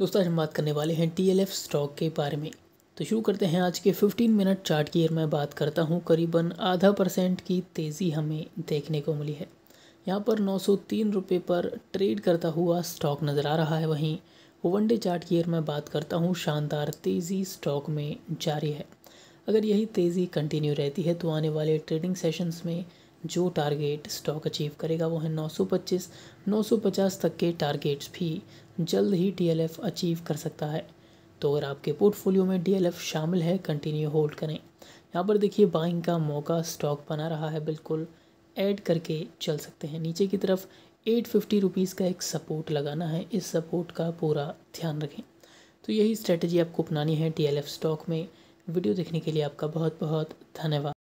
दोस्तों आज हम बात करने वाले हैं टी स्टॉक के बारे में तो शुरू करते हैं आज के 15 मिनट चार्ट की मैं बात करता हूँ करीबन आधा परसेंट की तेज़ी हमें देखने को मिली है यहाँ पर नौ सौ पर ट्रेड करता हुआ स्टॉक नज़र आ रहा है वहीं वन डे चार्ट की मैं बात करता हूँ शानदार तेज़ी स्टॉक में जारी है अगर यही तेज़ी कंटिन्यू रहती है तो आने वाले ट्रेडिंग सेशंस में जो टारगेट स्टॉक अचीव करेगा वो है 925 950 तक के टारगेट्स भी जल्द ही डीएलएफ अचीव कर सकता है तो अगर आपके पोर्टफोलियो में डीएलएफ शामिल है कंटिन्यू होल्ड करें यहाँ पर देखिए बाइंग का मौका स्टॉक बना रहा है बिल्कुल ऐड करके चल सकते हैं नीचे की तरफ एट फिफ्टी रुपीज़ का एक सपोर्ट लगाना है इस सपोर्ट का पूरा ध्यान रखें तो यही स्ट्रेटजी आपको अपनानी है टी स्टॉक में वीडियो देखने के लिए आपका बहुत बहुत धन्यवाद